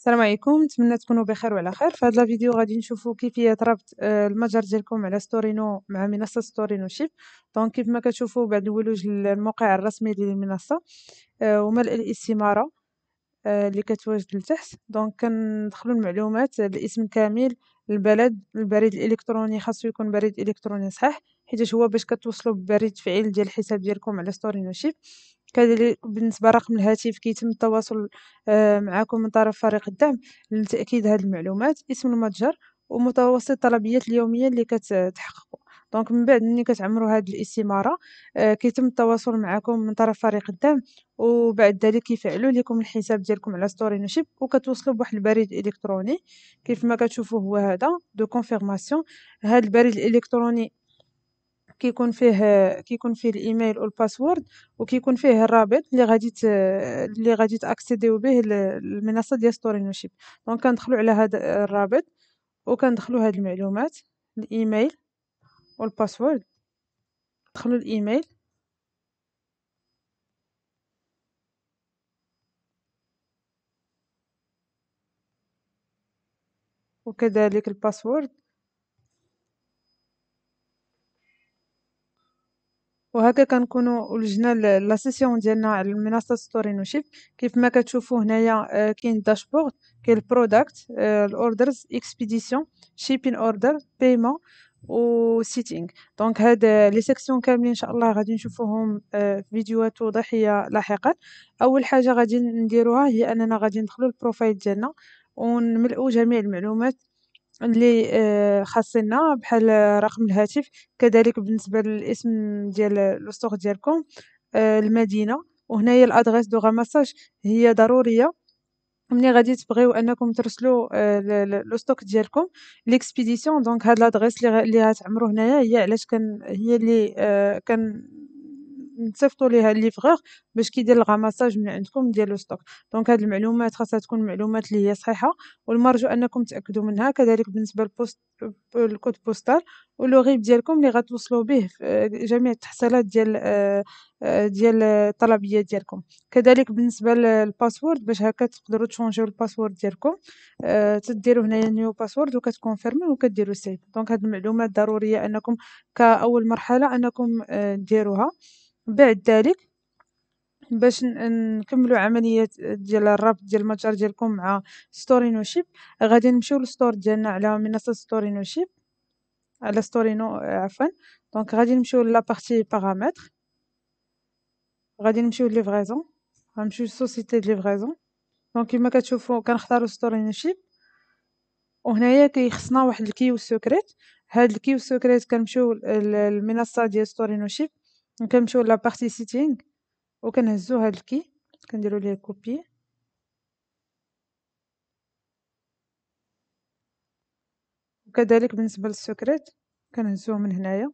السلام عليكم نتمنى تكونوا بخير وعلى خير في هذا الفيديو غادي نشوفوا كيفيه آه، ربط المتجر ديالكم على ستورينو مع منصه ستورينو شيب دونك كيف ما كتشوفوا بعد الولوج الموقع الرسمي ديال المنصه وملء آه، الاستماره آه، اللي كتواجد لتحت دونك كندخلوا المعلومات الاسم كامل البلد البريد الالكتروني خاصو يكون بريد الكتروني صحيح حيت هو باش كتوصلوا ببريد فعيل ديال الحساب ديالكم على ستورينو شيب كذلك بالنسبه لرقم الهاتف كيتم التواصل آه، معكم من طرف فريق الدعم لتاكيد هذه المعلومات اسم المتجر ومتوسط الطلبيات اليوميه اللي كتحققوا دونك من بعد ملي كتعمروا هذه الاستماره آه، كيتم التواصل معكم من طرف فريق الدعم وبعد ذلك كيفعلوا لكم الحساب ديالكم على ستوري نشيب وكتوصلوا بواحد البريد الالكتروني كيف ما كتشوفوا هو هذا دو كونفيرماسيون هذا البريد الالكتروني كيكون فيه كيكون فيه الايميل والباسورد وكيكون فيه الرابط اللي غادي اللي غادي تاكسيديو به المنصه ديال شيب دونك كندخلوا على هذا الرابط وكندخلوا هاد المعلومات الايميل والباسورد ندخلوا الايميل وكذلك الباسورد وهكا كنكونوا ولجنا لا سيسيون ديالنا على منصه ستورين نوشيف كيف ما كتشوفوا هنايا آه، كاين داشبورد كاين البرودكت الاوردرز اكسبيديسيون شيبين اوردر بايمون و سيتينغ دونك هاد لي آه، سيكسيون كاملين ان شاء الله غادي نشوفوهم في آه، فيديوهات توضيحيه لاحقا اول حاجه غادي نديروها هي اننا غادي ندخلو البروفايل ديالنا ونملؤوا جميع المعلومات اللي آه، خاصنا بحال رقم الهاتف كذلك بالنسبه للاسم ديال الاسطوخ ديالكم آه المدينه وهنايا الادغيس دو غاماساج هي ضروريه ملي غادي تبغيو انكم ترسلوا آه، لو ستوك ديالكم ليكسبيديسيون دونك هاد لادريس اللي غتعمروا هنايا هي علاش كان هي اللي آه، كان نصيفطوا ليها ليفغور باش كيدير الغماساج من عندكم ديال لو ستوك دونك هاد المعلومات خاصها تكون معلومات اللي هي صحيحه والمرجو انكم تاكدوا منها كذلك بالنسبه للبوست الكود بوستال واللوغيب ديالكم اللي غتوصلوا به آه، جميع التحصيلات ديال آه، آه، ديال الطلبيه ديالكم كذلك بالنسبه للباسورد باش هكا تقدروا تشونجيو الباسورد ديالكم تديروا هنايا نيو باسورد وكتكونفيرمي وكديروا سيف دونك هاد المعلومات ضروريه انكم كاول مرحله انكم ديروها بعد ذلك باش نكملوا عمليه ديال الربط ديال المتجر ديالكم مع ستورينو شيب غادي نمشيو للستور ديالنا على منصه ستورينو شيب على ستورينو عفوا دونك غادي نمشيو لا بارتي بارامتر غادي نمشيو ليفريزون غنمشيو للسوسيتي ديال ليفريزون دونك كما كتشوفوا كنختاروا ستورينو شيب وهنايا كيخصنا واحد الكيو سوكريت هاد الكيو سوكريت كنمشيو للمنصه ديال ستورينو شيب كنمشيو لا بارتي سيتينغ وكنهزو هاد الكي كنديرو ليه كوبي وكذلك بالنسبه للسكريت كنهزوه من هنايا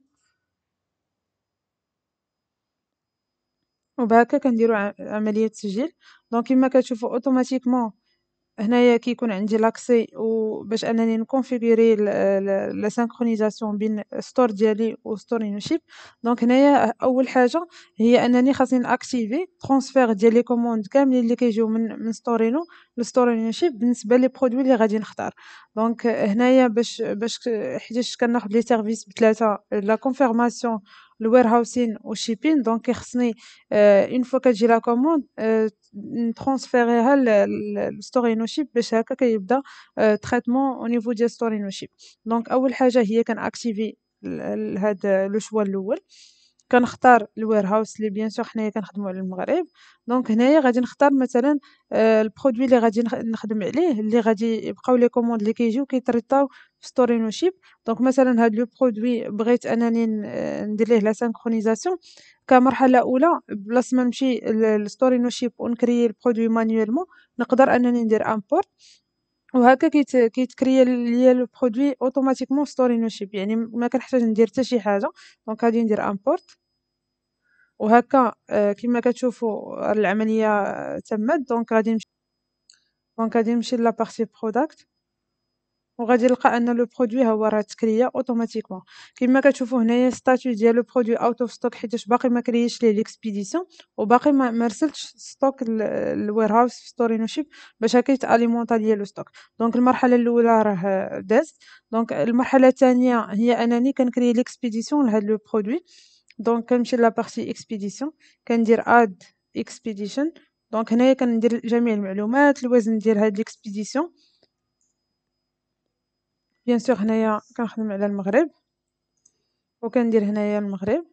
وبهكا كنديرو عمليه تسجيل دونك كما كتشوفوا اوتوماتيكمون هنايا كيكون عندي لاكسي وباش انني نكونفيغوري لا سينكرونيزاسيون بين ستور ديالي وستور انوشيب دونك هنايا اول حاجه هي انني خاصني ناكتيفي ترانسفير ديال لي كوموند كاملين اللي كيجيو من من ستورينو لستور انوشيب بالنسبه لي برودوي اللي غادي نختار دونك هنايا باش باش حيت كناخد لي سيرفيس بثلاثه لا كونفيرماسيون الوير هاوسين والشيبين دونك خصني اون فوا كتجي لا كوموند نترانسفيريها شيب باش هكا كيبدا تريتمون او نيفو ديال شيب دونك اول حاجه هي كنأكتيفي هاد لو شوا الاول كنختار الوير هاوس اللي بيان سور حنايا كنخدموا على المغرب دونك هنايا غادي نختار مثلا البرودوي آه، اللي غادي نخدم عليه اللي غادي يبقاو لي كوموند اللي كيجيو كيتريطاو في شيب دونك مثلا هاد لو برودوي بغيت انني ندير ليه لا سانكرونيزاسيون كمرحله اولى بلاص ما نمشي شيب ونكري البرودوي مانيوالمون نقدر انني ندير امبورت وهكا كيت كيتكري ليا برودوي اوتوماتيكمون في ستوري نوشيب يعني ما كنحتاج ندير حتى شي حاجه دونك غادي ندير امبورت وهكا آه، كما كتشوفوا العمليه تمت دونك غادي نمشي دونك غادي نمشي لا بارتي برودكت وغادي نلقى ان لو برودوي ها هو راه تكريا اوتوماتيكمون كما كتشوفوا هنايا ستاتيو ديال لو برودوي اوت اوف ستوك حيت باقي ما كرياش ليه ليكسبيديسيون وباقي ما مرسلتش ستوك للوير هاوس في شيب باش هكا يتاليمونطا ليا لو ستوك دونك المرحله الاولى راه دازت دونك المرحله الثانيه هي انني كنكري ليكسبيديسيون لهاد لو برودوي دونك كنمشي لابارتي اكسبيديسيون كندير اد اكسبيديشن دونك هنايا كندير جميع المعلومات الوزن ديال هاد ليكسبيديسيون بيان سور هنايا كنخدم على المغرب وكندير هنايا المغرب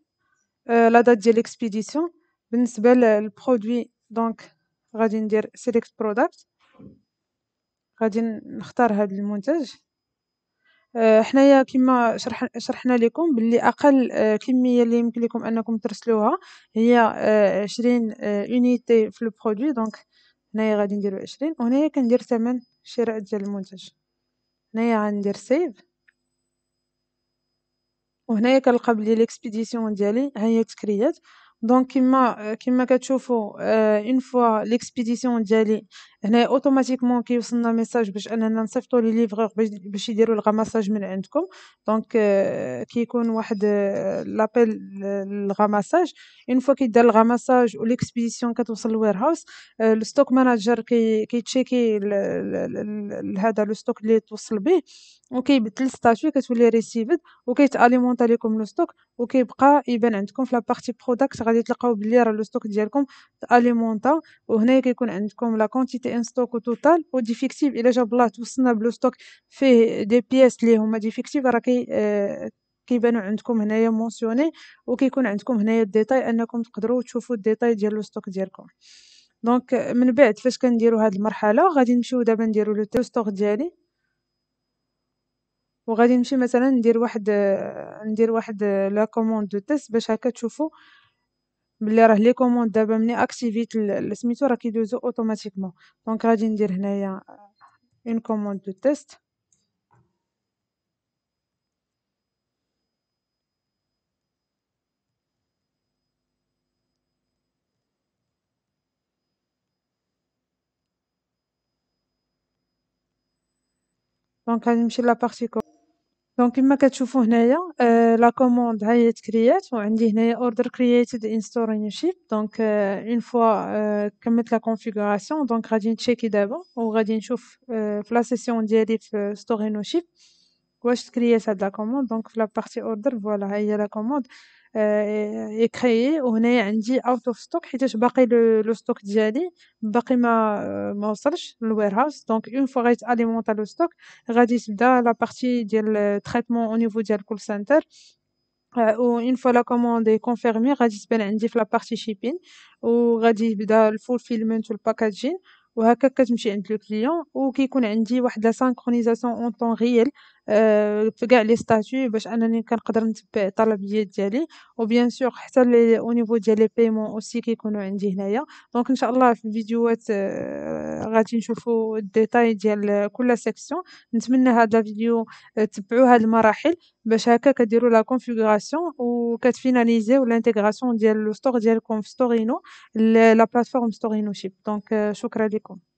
لا دات ديال اكسبيديسيون بالنسبه للبرودوي دونك غادي ندير سيليكت برودكت غادي نختار هذا المنتج حنايا euh, كما شرح شرحنا لكم باللي اقل euh, كميه اللي يمكن لكم انكم ترسلوها هي 20 euh, يونيتي في البرودوي دونك هنايا غادي نديرو 20 وهنايا كندير ثمن شراء ديال المنتج هنايا غندير سيف وهنايا كنلقى بلي ليكسبيديسيون ديالي ها هي تكريات دونك كيما كيما كتشوفوا اون فوا ليكسبيديسيون ديالي هنا اوتوماتيكمون كيوصلنا ميساج باش اننا نصيفطو لي ليفغور باش يديروا الغماساج من عندكم دونك euh, كيكون واحد لابيل للغماساج اون فوا كيدار الغماساج والاكسبيديسيون كتوصل للوير هاوس الستوك ماناجر كيتشيكي هذا لو ستوك اللي توصل به وكيبدل ستاتوي كتولي ريسيفد وكيتاليمونتا ليكم لو ستوك وكيبقى يبان عندكم في لابارتي برودكت غادي تلقاو بلي راه لو ستوك ديالكم تاليمونتا وهنا كيكون عندكم لا كونتيتي ان ستوك توتال و ديفيكتيف الا جاب الله توصلنا بلو ستوك فيه دي بياس لي هما ديفيكتيف راه كي كيبانو عندكم هنايا مونسيوني وكيكون عندكم هنايا الديتاي انكم تقدروا تشوفوا الديتاي ديال لو ستوك ديالكم دونك من بعد فاش كنديروا هاد المرحله غادي نمشيو دابا نديروا لو ستوك ديالي وغادي نمشي مثلا ندير واحد ندير واحد لا كوموند دو تيست باش هكا تشوفوا les commandes doivent amener activité le simulateur à qui de jouer automatiquement donc je vais indiquer une commande de test donc je suis la partie donc, comme vous voyez ici, la commande, a est créée. Donc, ici, j'ai « order created in store in ship ». Donc, une fois que j'ai la configuration, donc, on va vérifier d'abord. On va voir la session de « store in ship », comment est-ce la commande Donc, dans la partie « order », voilà, a la commande est créé, et ici j'ai Out of Stock parce que le stock de joli ma pas arrivé dans le warehouse, donc une fois que j'ai alimenté le stock, je vais changer la partie du traitement au niveau du call center, ou une fois que la commande est confirmée, je vais changer la partie shipping, je vais changer le fulfillment du packaging, وهكا كتمشي عند لو كليون وكيكون عندي واحد لا سانكرونيزاسيون اون طون ريل في كاع لي ستاتي باش انني كنقدر نتبع الطلبيات ديالي وبيان سور حتى او نيفو ديال لي بايمون اوسي كيكونوا عندي هنايا دونك ان شاء الله في الفيديوهات آه، غادي نشوفوا الديتاي ديال كل سيكسيون نتمنى هذا الفيديو آه، تبعوا هاد المراحل باش هكا كديروا لا كونفيغوراسيون وكتفيناليزيو لانتيغراسيون ديال لو ستور ديالكم في ستورينو لا بلاتفورم ستورينو شيب دونك شكرا لكم